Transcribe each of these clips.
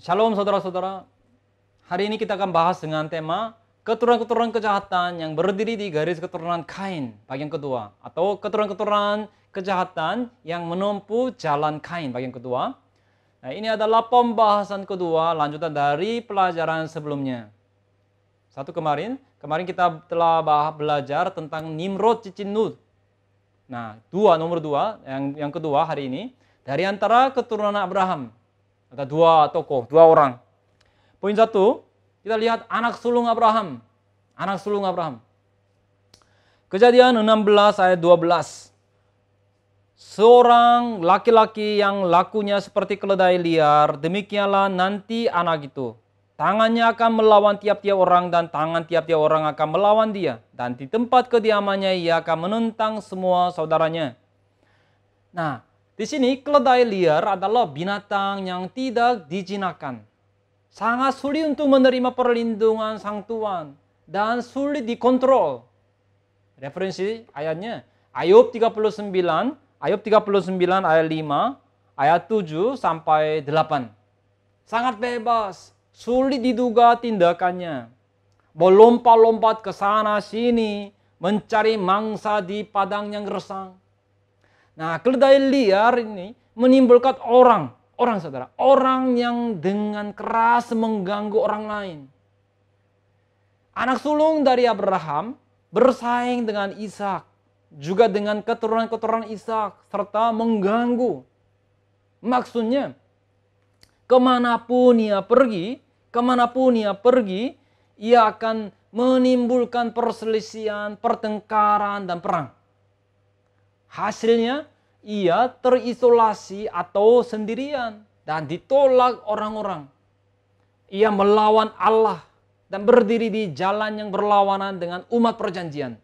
Shalom saudara-saudara. Hari ini kita akan bahas dengan tema keturunan-keturunan kejahatan yang berdiri di garis keturunan Kain bagian kedua atau keturunan-keturunan kejahatan yang menempuh jalan Kain bagian kedua. Nah, ini adalah pembahasan kedua lanjutan dari pelajaran sebelumnya. Satu kemarin, kemarin kita telah bahas belajar tentang Nimrod Cicin Nud. Nah, dua nomor dua yang yang kedua hari ini dari antara keturunan Abraham ada dua tokoh, dua orang. Poin satu, kita lihat anak sulung Abraham. Anak sulung Abraham. Kejadian 16 ayat 12. Seorang laki-laki yang lakunya seperti keledai liar, demikianlah nanti anak itu. Tangannya akan melawan tiap-tiap orang dan tangan tiap-tiap orang akan melawan dia. Dan di tempat kediamannya ia akan menentang semua saudaranya. Nah, di sini keledai liar adalah binatang yang tidak dijinakan. Sangat sulit untuk menerima perlindungan sang tuan dan sulit dikontrol. Referensi ayatnya Ayub 39, Ayub 39 ayat 5, ayat 7 sampai 8. Sangat bebas, sulit diduga tindakannya. Melompat-lompat ke sana sini, mencari mangsa di padang yang resang Nah, keledai liar ini menimbulkan orang, orang saudara, orang yang dengan keras mengganggu orang lain. Anak sulung dari Abraham bersaing dengan Ishak, juga dengan keturunan-keturunan Ishak serta mengganggu. Maksudnya, kemanapun ia pergi, kemanapun ia pergi, ia akan menimbulkan perselisihan, pertengkaran, dan perang. Hasilnya ia terisolasi atau sendirian dan ditolak orang-orang. Ia melawan Allah dan berdiri di jalan yang berlawanan dengan umat perjanjian.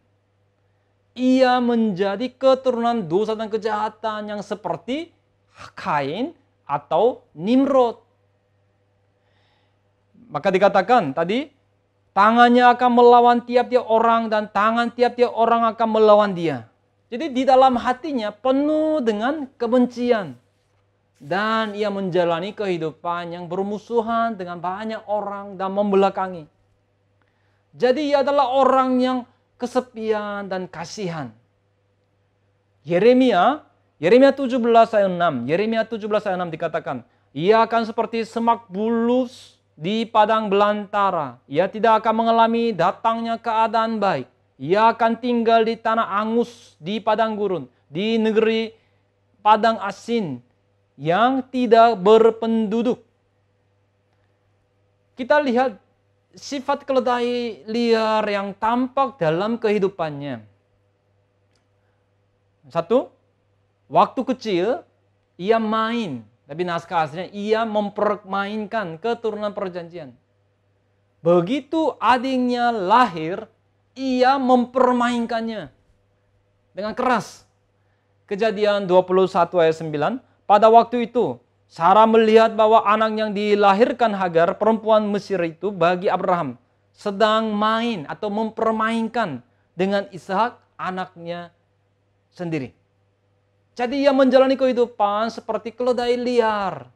Ia menjadi keturunan dosa dan kejahatan yang seperti Kain atau Nimrod. Maka dikatakan tadi, tangannya akan melawan tiap-tiap orang dan tangan tiap-tiap orang akan melawan dia. Jadi di dalam hatinya penuh dengan kebencian. Dan ia menjalani kehidupan yang bermusuhan dengan banyak orang dan membelakangi. Jadi ia adalah orang yang kesepian dan kasihan. Yeremia, Yeremia 17 ayat 6, Yeremia 17 ayat 6 dikatakan, ia akan seperti semak bulus di padang belantara. Ia tidak akan mengalami datangnya keadaan baik. Ia akan tinggal di tanah angus, di padang gurun, di negeri padang asin yang tidak berpenduduk. Kita lihat sifat keledai liar yang tampak dalam kehidupannya. Satu, waktu kecil ia main, tapi naskah aslinya ia mempermainkan keturunan perjanjian. Begitu adiknya lahir, ia mempermainkannya dengan keras. Kejadian 21 ayat 9, pada waktu itu Sarah melihat bahwa anak yang dilahirkan Hagar, perempuan Mesir itu bagi Abraham sedang main atau mempermainkan dengan Ishak anaknya sendiri. Jadi ia menjalani kehidupan seperti keledai liar.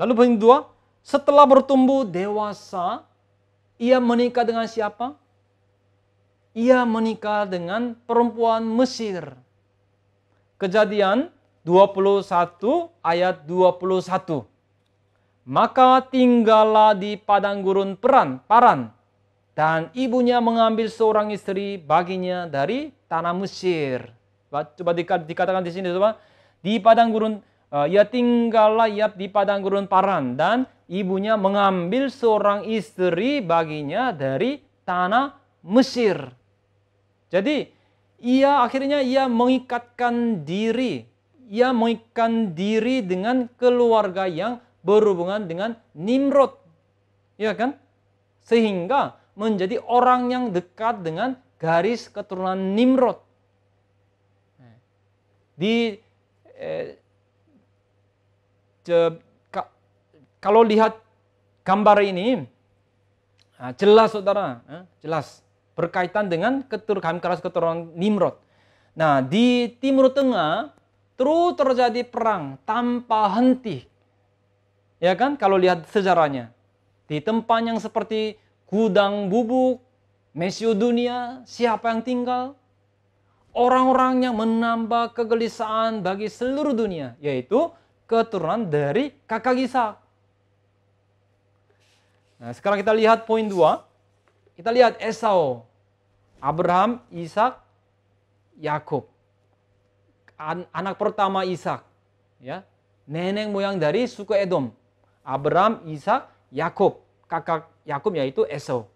Lalu poin dua, setelah bertumbuh dewasa, ia menikah dengan siapa? ia menikah dengan perempuan Mesir. Kejadian 21 ayat 21. Maka tinggallah di padang gurun peran, paran, dan ibunya mengambil seorang istri baginya dari tanah Mesir. Coba dikatakan di sini, coba. Di padang gurun, eh, ia tinggallah ia di padang gurun paran, dan ibunya mengambil seorang istri baginya dari tanah Mesir. Jadi ia akhirnya ia mengikatkan diri, ia mengikatkan diri dengan keluarga yang berhubungan dengan Nimrod. Ya kan? Sehingga menjadi orang yang dekat dengan garis keturunan Nimrod. Di eh, je, ka, kalau lihat gambar ini, ah, jelas saudara, eh, jelas berkaitan dengan keturunan keras keturunan Nimrod. Nah, di Timur Tengah terus terjadi perang tanpa henti. Ya kan? Kalau lihat sejarahnya. Di tempat yang seperti gudang bubuk, mesiu dunia, siapa yang tinggal? Orang-orang yang menambah kegelisahan bagi seluruh dunia, yaitu keturunan dari kakak Ishak. Nah, sekarang kita lihat poin dua, Kita lihat Esau. Abraham, Ishak, Yakub. An anak pertama Ishak, ya. Nenek moyang dari suku Edom. Abraham, Ishak, Yakub. Kakak Yakub yaitu Esau.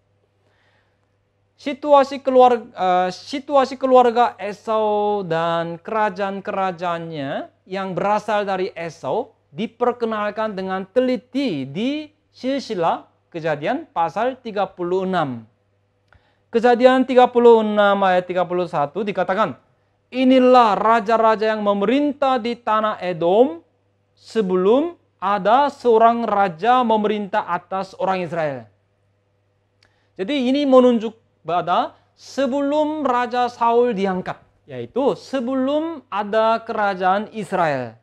Situasi keluarga uh, situasi keluarga Esau dan kerajaan-kerajaannya yang berasal dari Esau diperkenalkan dengan teliti di silsilah kejadian pasal 36 Kejadian 36 ayat 31 dikatakan, Inilah raja-raja yang memerintah di tanah Edom sebelum ada seorang raja memerintah atas orang Israel. Jadi ini menunjuk pada sebelum Raja Saul diangkat, yaitu sebelum ada kerajaan Israel.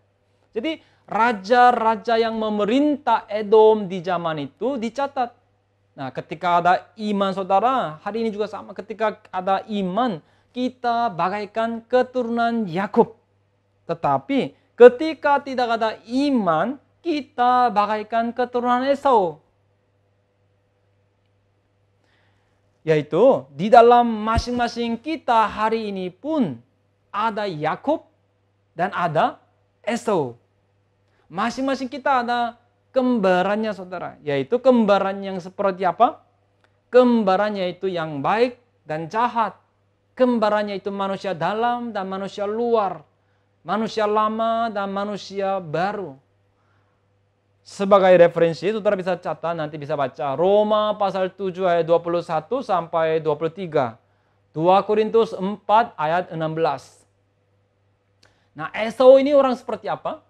Jadi raja-raja yang memerintah Edom di zaman itu dicatat Nah, ketika ada iman saudara, hari ini juga sama ketika ada iman, kita bagaikan keturunan Yakub. Tetapi ketika tidak ada iman, kita bagaikan keturunan Esau. Yaitu di dalam masing-masing kita hari ini pun ada Yakub dan ada Esau. Masing-masing kita ada kembarannya saudara. Yaitu kembaran yang seperti apa? Kembarannya itu yang baik dan jahat. Kembarannya itu manusia dalam dan manusia luar. Manusia lama dan manusia baru. Sebagai referensi, saudara bisa catat, nanti bisa baca. Roma pasal 7 ayat 21 sampai 23. 2 Korintus 4 ayat 16. Nah, Esau ini orang seperti apa?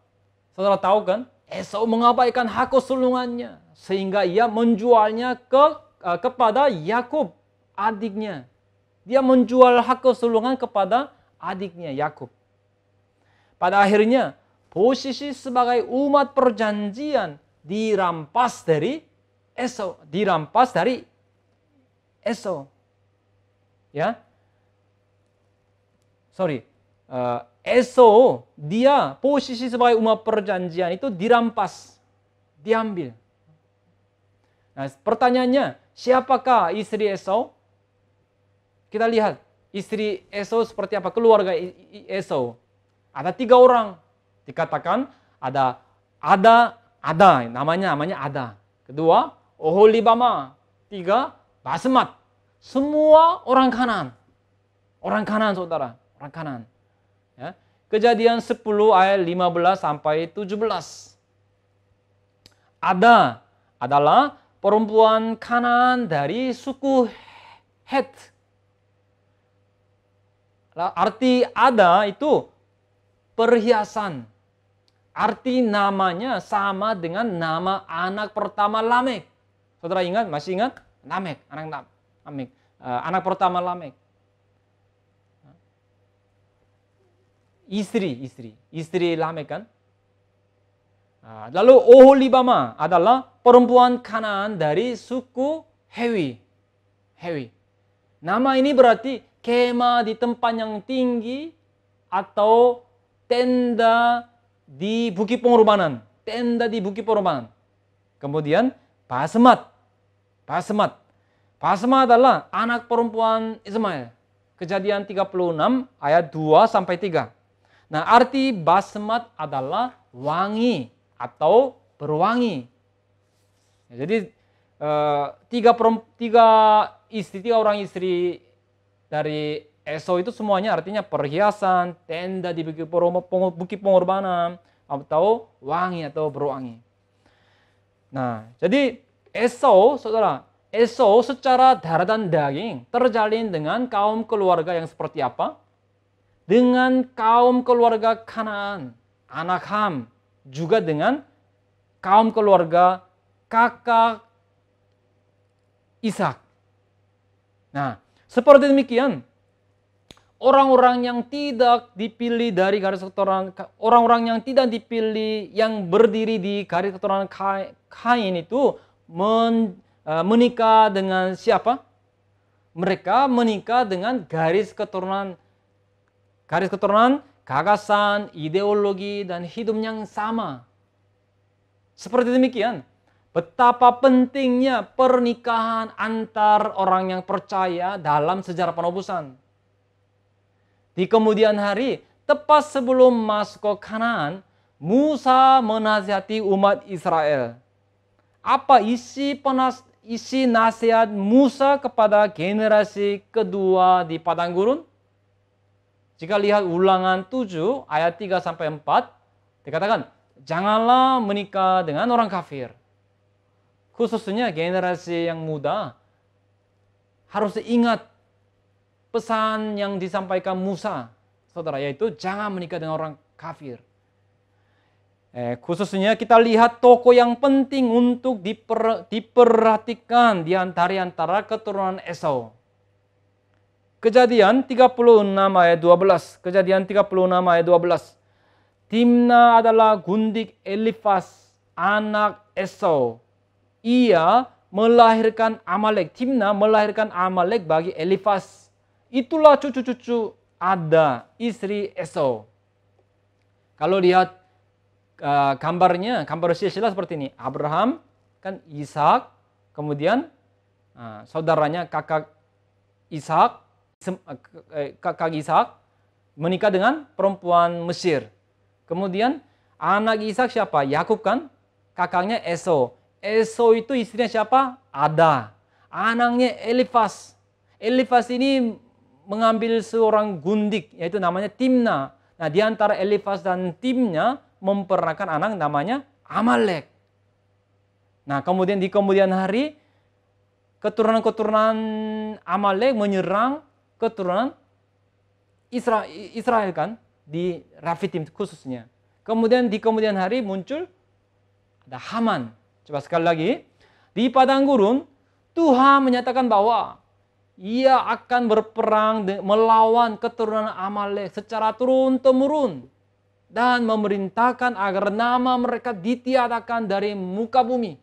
Saudara tahu kan? Esau mengabaikan hak kesulungannya sehingga ia menjualnya ke uh, kepada Yakub adiknya. Dia menjual hak kesulungan kepada adiknya Yakub. Pada akhirnya posisi sebagai umat perjanjian dirampas dari Esau, dirampas dari Esau. Ya. Sorry, Eh, eso dia posisi sebagai umat perjanjian itu dirampas, diambil. Nah, pertanyaannya, siapakah istri Esau? Kita lihat istri Esau seperti apa, keluarga Esau. Ada tiga orang. Dikatakan ada ada ada namanya namanya ada. Kedua, Oholibama. Tiga, Basmat. Semua orang kanan. Orang kanan saudara, orang kanan. Ya. Kejadian 10 ayat 15 sampai 17. Ada adalah perempuan kanan dari suku Het. Arti ada itu perhiasan. Arti namanya sama dengan nama anak pertama Lamek. Saudara ingat? Masih ingat? Lamek, anak Lamek. Eh, anak pertama Lamek. istri istri istri lama kan. Ah, lalu Oholibama adalah perempuan kanan dari suku Hewi. Hewi. Nama ini berarti kema di tempat yang tinggi atau tenda di bukit pengorbanan. Tenda di bukit pengorbanan. Kemudian Basmat. Basmat. Basma adalah anak perempuan Ismail. Kejadian 36 ayat 2 sampai 3. Nah, arti basmat adalah wangi atau berwangi. Ya, jadi eh, tiga, tiga istri, tiga orang istri dari Eso itu semuanya artinya perhiasan, tenda di bukit, bukit pengorbanan, atau wangi atau berwangi. Nah, jadi eso saudara, eso secara darah dan daging terjalin dengan kaum keluarga yang seperti apa? dengan kaum keluarga Kanaan, anak Ham, juga dengan kaum keluarga kakak Ishak. Nah, seperti demikian, orang-orang yang tidak dipilih dari garis keturunan orang-orang yang tidak dipilih yang berdiri di garis keturunan Kain itu men, e, menikah dengan siapa? Mereka menikah dengan garis keturunan garis keturunan gagasan, ideologi, dan hidup yang sama. Seperti demikian, betapa pentingnya pernikahan antar orang yang percaya dalam sejarah penobusan. Di kemudian hari, tepat sebelum masuk ke Kanaan, Musa menasihati umat Israel. Apa isi penas, isi nasihat Musa kepada generasi kedua di padang gurun? Jika lihat ulangan 7 ayat 3 sampai 4 dikatakan janganlah menikah dengan orang kafir. Khususnya generasi yang muda harus ingat pesan yang disampaikan Musa, saudara, yaitu jangan menikah dengan orang kafir. Eh, khususnya kita lihat toko yang penting untuk diper, diperhatikan di antara, antara keturunan Esau. Kejadian 36 ayat 12. Kejadian 36 ayat 12. Timna adalah gundik Elifas anak Esau. Ia melahirkan Amalek. Timna melahirkan Amalek bagi Elifas. Itulah cucu-cucu Ada, istri Esau. Kalau lihat uh, gambarnya, gambar silsilah seperti ini. Abraham, kan Ishak, kemudian uh, saudaranya kakak Ishak, Eh, eh, kakak Ishak menikah dengan perempuan Mesir. Kemudian anak Ishak siapa? Yakub kan? Kakaknya Esau. Esau itu istrinya siapa? Ada. Anaknya Elifas. Elifas ini mengambil seorang gundik yaitu namanya Timna. Nah, di antara Elifas dan timnya memperanakan anak namanya Amalek. Nah, kemudian di kemudian hari keturunan-keturunan Amalek menyerang keturunan Isra Israel kan di Rafidim khususnya. Kemudian di kemudian hari muncul ada Haman. Coba sekali lagi. Di padang gurun Tuhan menyatakan bahwa ia akan berperang melawan keturunan Amalek secara turun-temurun dan memerintahkan agar nama mereka ditiadakan dari muka bumi.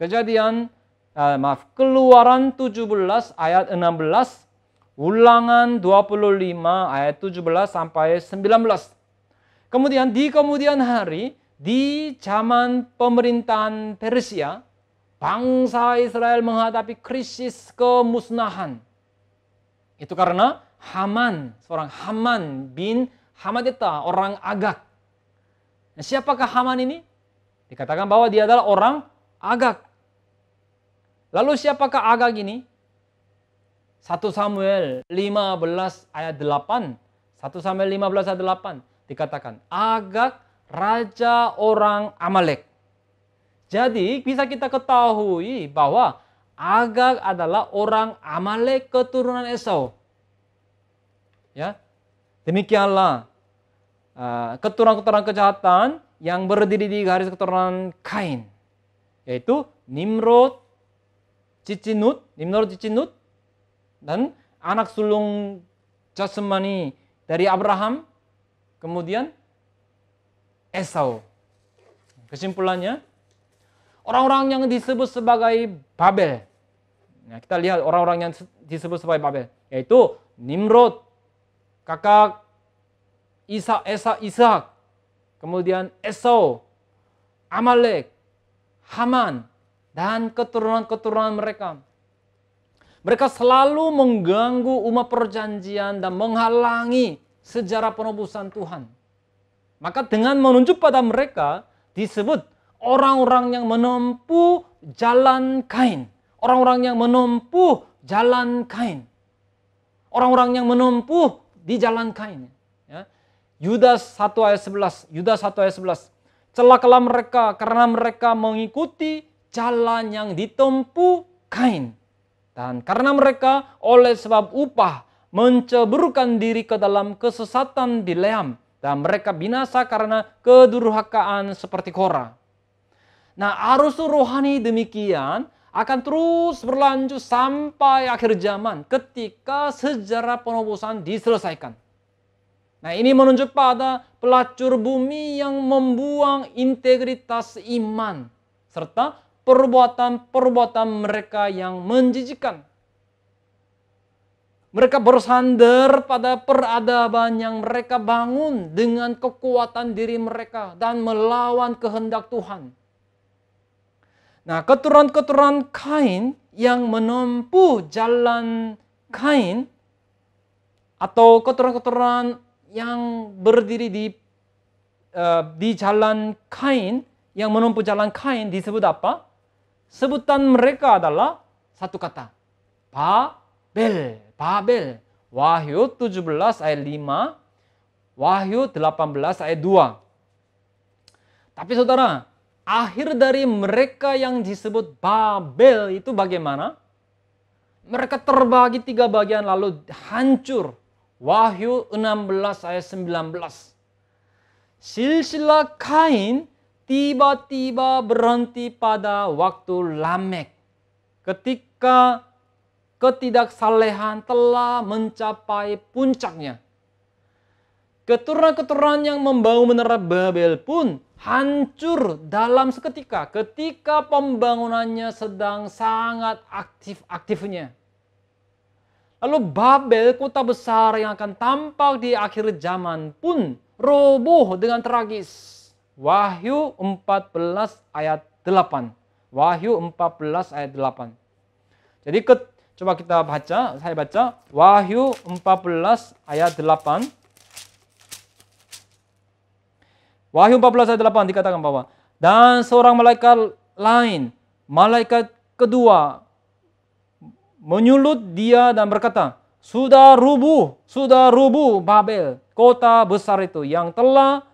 Kejadian eh, maaf, Keluaran 17 ayat 16 ulangan 25 ayat 17 sampai 19. Kemudian di kemudian hari di zaman pemerintahan Persia, bangsa Israel menghadapi krisis kemusnahan. Itu karena Haman, seorang Haman bin Hamadeta, orang Agak. Nah, siapakah Haman ini? Dikatakan bahwa dia adalah orang Agak. Lalu siapakah Agak ini? 1 Samuel 15 ayat 8. 1 Samuel 15 ayat 8 dikatakan Agak raja orang Amalek. Jadi bisa kita ketahui bahwa agak adalah orang Amalek keturunan Esau. Ya. Demikianlah eh, keturunan-keturunan kejahatan yang berdiri di garis keturunan Kain yaitu Nimrod, Cicinut, Nimrod Cicinut, dan anak sulung jasmani dari Abraham, kemudian Esau. Kesimpulannya, orang-orang yang disebut sebagai Babel. Nah, kita lihat orang-orang yang disebut sebagai Babel, yaitu Nimrod, kakak Isa, Esa, Ishak, kemudian Esau, Amalek, Haman, dan keturunan-keturunan mereka. Mereka selalu mengganggu umat perjanjian dan menghalangi sejarah penebusan Tuhan. Maka dengan menunjuk pada mereka disebut orang-orang yang menempuh jalan kain. Orang-orang yang menempuh jalan kain. Orang-orang yang menempuh di jalan kain. Ya. Yudas 1 ayat 11. Yudas 1 ayat 11. Celakalah mereka karena mereka mengikuti jalan yang ditempuh kain dan karena mereka oleh sebab upah menceburkan diri ke dalam kesesatan di Leam. Dan mereka binasa karena kedurhakaan seperti kora. Nah arus rohani demikian akan terus berlanjut sampai akhir zaman ketika sejarah penobosan diselesaikan. Nah ini menunjuk pada pelacur bumi yang membuang integritas iman serta perbuatan-perbuatan mereka yang menjijikan. Mereka bersandar pada peradaban yang mereka bangun dengan kekuatan diri mereka dan melawan kehendak Tuhan. Nah, keturunan-keturunan Kain yang menempuh jalan Kain atau keturunan-keturunan yang berdiri di uh, di jalan Kain yang menempuh jalan Kain disebut apa? Sebutan mereka adalah satu kata. Babel. Babel. Wahyu 17 ayat 5. Wahyu 18 ayat 2. Tapi saudara, akhir dari mereka yang disebut Babel itu bagaimana? Mereka terbagi tiga bagian lalu hancur. Wahyu 16 ayat 19. Silsilah Kain tiba-tiba berhenti pada waktu Lamek. Ketika ketidaksalehan telah mencapai puncaknya. Keturunan-keturunan yang membangun menara Babel pun hancur dalam seketika ketika pembangunannya sedang sangat aktif-aktifnya. Lalu Babel, kota besar yang akan tampak di akhir zaman pun roboh dengan tragis. Wahyu 14 ayat 8. Wahyu 14 ayat 8. Jadi ke, coba kita baca, saya baca Wahyu 14 ayat 8. Wahyu 14 ayat 8 dikatakan bahwa dan seorang malaikat lain, malaikat kedua menyulut dia dan berkata, "Sudah rubuh, sudah rubuh Babel, kota besar itu yang telah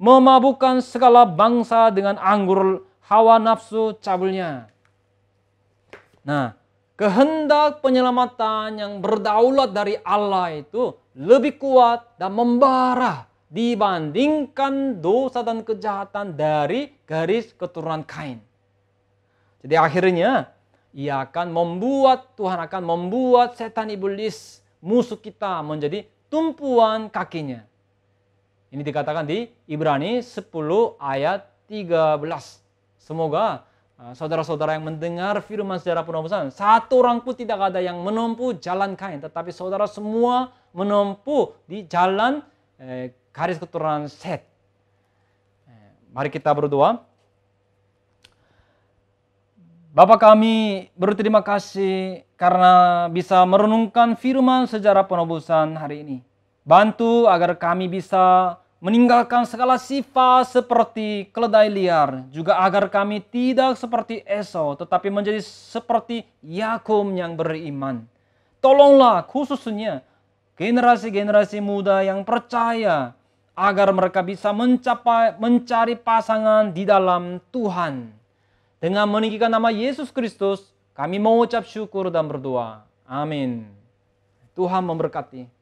memabukkan segala bangsa dengan anggur hawa nafsu cabulnya. Nah, kehendak penyelamatan yang berdaulat dari Allah itu lebih kuat dan membara dibandingkan dosa dan kejahatan dari garis keturunan Kain. Jadi akhirnya ia akan membuat Tuhan akan membuat setan iblis musuh kita menjadi tumpuan kakinya. Ini dikatakan di Ibrani 10 ayat 13. Semoga uh, saudara-saudara yang mendengar firman sejarah penobosan, satu orang pun tidak ada yang menempuh jalan kain, tetapi saudara semua menempuh di jalan eh, garis keturunan Set. Eh, mari kita berdoa. Bapak kami berterima kasih karena bisa merenungkan firman sejarah penobusan hari ini. Bantu agar kami bisa meninggalkan segala sifat seperti keledai liar, juga agar kami tidak seperti Esau, tetapi menjadi seperti Yakum yang beriman. Tolonglah khususnya generasi-generasi muda yang percaya agar mereka bisa mencapai mencari pasangan di dalam Tuhan. Dengan meninggikan nama Yesus Kristus, kami mengucap syukur dan berdoa. Amin. Tuhan memberkati.